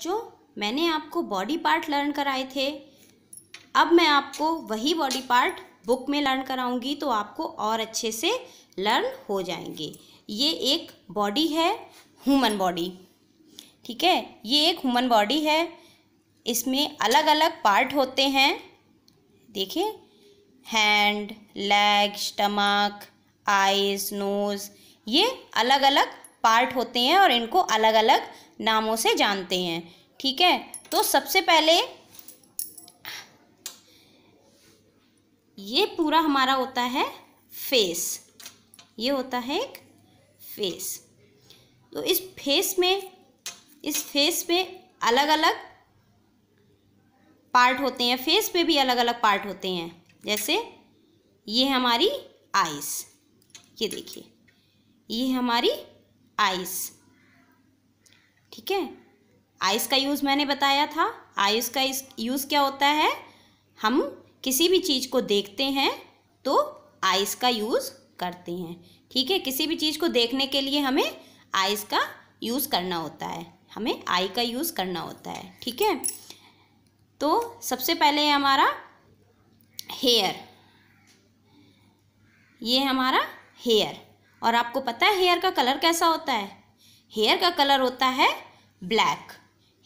बच्चों मैंने आपको बॉडी पार्ट लर्न कराए थे अब मैं आपको वही बॉडी पार्ट बुक में लर्न कराऊंगी तो आपको और अच्छे से लर्न हो जाएंगे ये एक बॉडी है ह्यूमन बॉडी ठीक है ये एक ह्यूमन बॉडी है इसमें अलग अलग पार्ट होते हैं देखिए hand leg stomach eyes nose ये अलग अलग पार्ट होते हैं और इनको अलग अलग नामों से जानते हैं ठीक है तो सबसे पहले ये पूरा हमारा होता है फेस ये होता है एक फेस तो इस फेस में इस फेस में अलग अलग पार्ट होते हैं फेस पे भी अलग अलग पार्ट होते हैं जैसे ये हमारी आइस ये देखिए ये हमारी आइस ठीक है आइस का यूज़ मैंने बताया था आइस का यूज़ क्या होता है हम किसी भी चीज़ को देखते हैं तो आइस का यूज़ करते हैं ठीक है किसी भी चीज़ को देखने के लिए हमें आइस का यूज़ करना होता है हमें आई का यूज़ करना होता है ठीक है तो सबसे पहले है हमारा हेयर ये हमारा हेयर और आपको पता है हेयर का कलर कैसा होता है हेयर का कलर होता है ब्लैक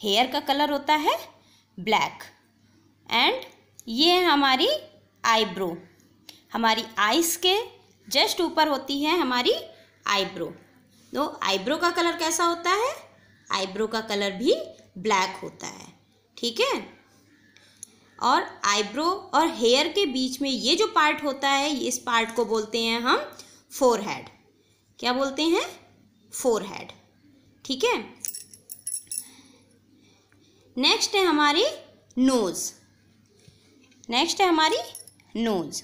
हेयर का कलर होता है ब्लैक एंड ये है हमारी आईब्रो हमारी आइस के जस्ट ऊपर होती है हमारी आईब्रो तो आईब्रो का कलर कैसा होता है आईब्रो का कलर भी ब्लैक होता है ठीक है और आईब्रो और हेयर के बीच में ये जो पार्ट होता है इस पार्ट को बोलते हैं हम फोरहेड क्या बोलते हैं फोर हेड ठीक है नेक्स्ट है हमारी नोज़ नेक्स्ट है हमारी नोज़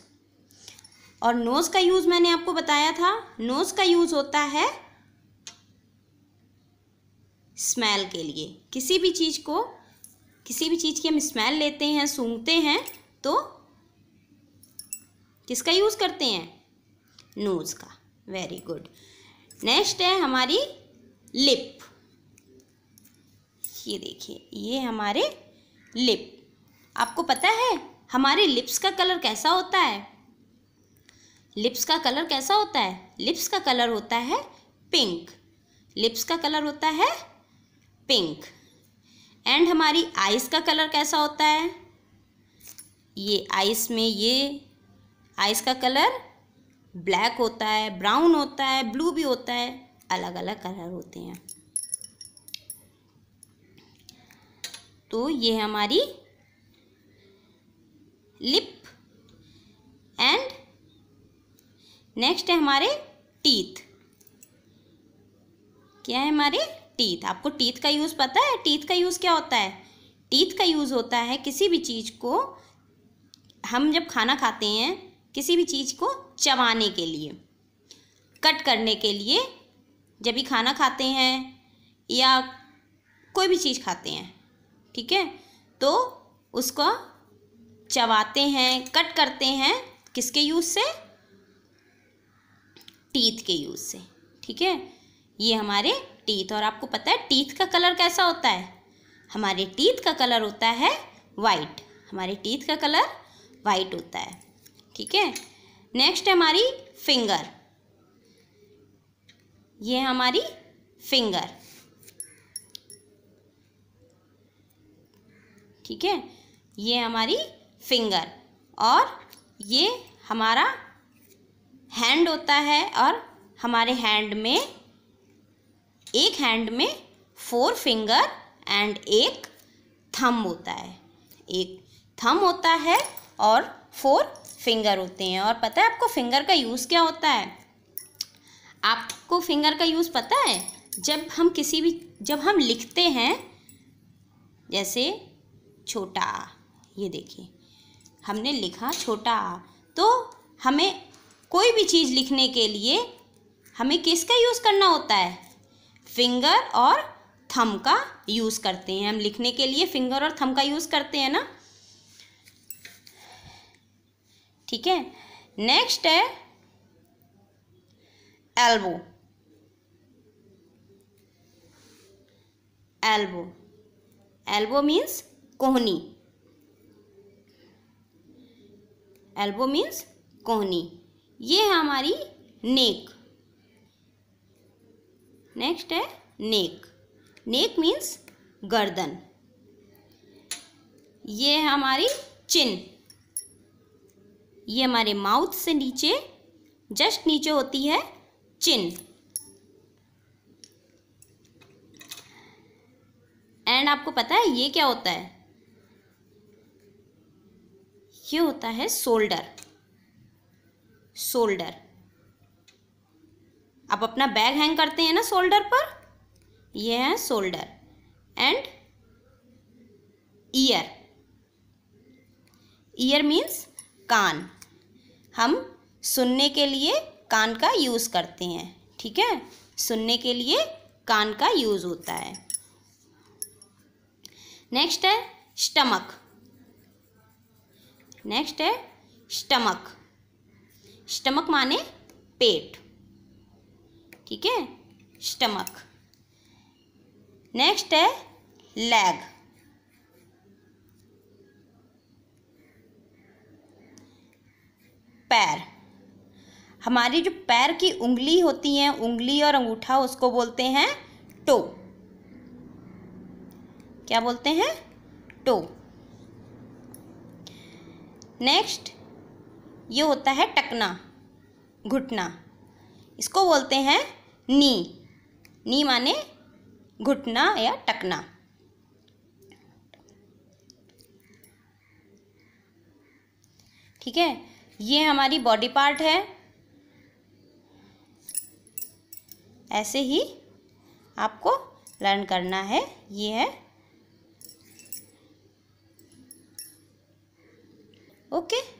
और नोज़ का यूज़ मैंने आपको बताया था नोज़ का यूज़ होता है स्मेल के लिए किसी भी चीज़ को किसी भी चीज़ की हम स्मेल लेते हैं सूंघते हैं तो किसका यूज़ करते हैं नोज़ का वेरी गुड नेक्स्ट है हमारी लिप ये देखिए ये हमारे लिप आपको पता है हमारे लिप्स का कलर कैसा होता है लिप्स का कलर कैसा होता है लिप्स का कलर होता है पिंक लिप्स का कलर होता है पिंक एंड हमारी आइस का कलर कैसा होता है ये आइस में ये आइस का कलर ब्लैक होता है ब्राउन होता है ब्लू भी होता है अलग अलग कलर होते हैं तो ये हमारी लिप एंड नेक्स्ट है हमारे टीथ क्या है हमारे टीथ आपको टीथ का यूज़ पता है टीथ का यूज़ क्या होता है टीथ का यूज़ होता है किसी भी चीज़ को हम जब खाना खाते हैं किसी भी चीज़ को चबाने के लिए कट करने के लिए जब भी खाना खाते हैं या कोई भी चीज़ खाते हैं ठीक है तो उसको चबाते हैं कट करते हैं किसके यूज़ से टीथ के यूज़ से ठीक है ये हमारे टीथ और आपको पता है टीथ का कलर कैसा होता है हमारे टीथ का कलर होता है वाइट हमारे टीथ का कलर वाइट होता है ठीक है नेक्स्ट है हमारी फिंगर ये हमारी फिंगर ठीक है ये हमारी फिंगर और ये हमारा हैंड होता है और हमारे हैंड में एक हैंड में फोर फिंगर एंड एक थम होता है एक थम होता है और फोर फिंगर होते हैं और पता है आपको फिंगर का यूज़ क्या होता है आपको फिंगर का यूज़ पता है जब हम किसी भी जब हम लिखते हैं जैसे छोटा आ ये देखिए हमने लिखा छोटा आ तो हमें कोई भी चीज़ लिखने के लिए हमें किसका यूज़ करना होता है फिंगर और थम का यूज़ करते हैं हम लिखने के लिए फिंगर और थम का यूज़ करते हैं ना ठीक है नेक्स्ट है एल्बो एल्बो एल्बो मीन्स कोहनी एल्बो मीन्स कोहनी ये है हमारी नेक नेक्स्ट है नेक नेक मीन्स गर्दन ये है हमारी चिन्ह ये हमारे माउथ से नीचे जस्ट नीचे होती है चिन एंड आपको पता है ये क्या होता है ये होता है शोल्डर शोल्डर आप अपना बैग हैंग करते हैं ना शोल्डर पर ये है shoulder and ear ear means कान हम सुनने के लिए कान का यूज़ करते हैं ठीक है सुनने के लिए कान का यूज़ होता है नेक्स्ट है स्टमक नेक्स्ट है स्टमक स्टमक माने पेट ठीक है स्टमक नेक्स्ट है लेग पैर हमारी जो पैर की उंगली होती है उंगली और अंगूठा उसको बोलते हैं टो क्या बोलते हैं टो नेक्स्ट ये होता है टकना घुटना इसको बोलते हैं नी नी माने घुटना या टकना ठीक है ये हमारी बॉडी पार्ट है ऐसे ही आपको लर्न करना है ये है ओके okay?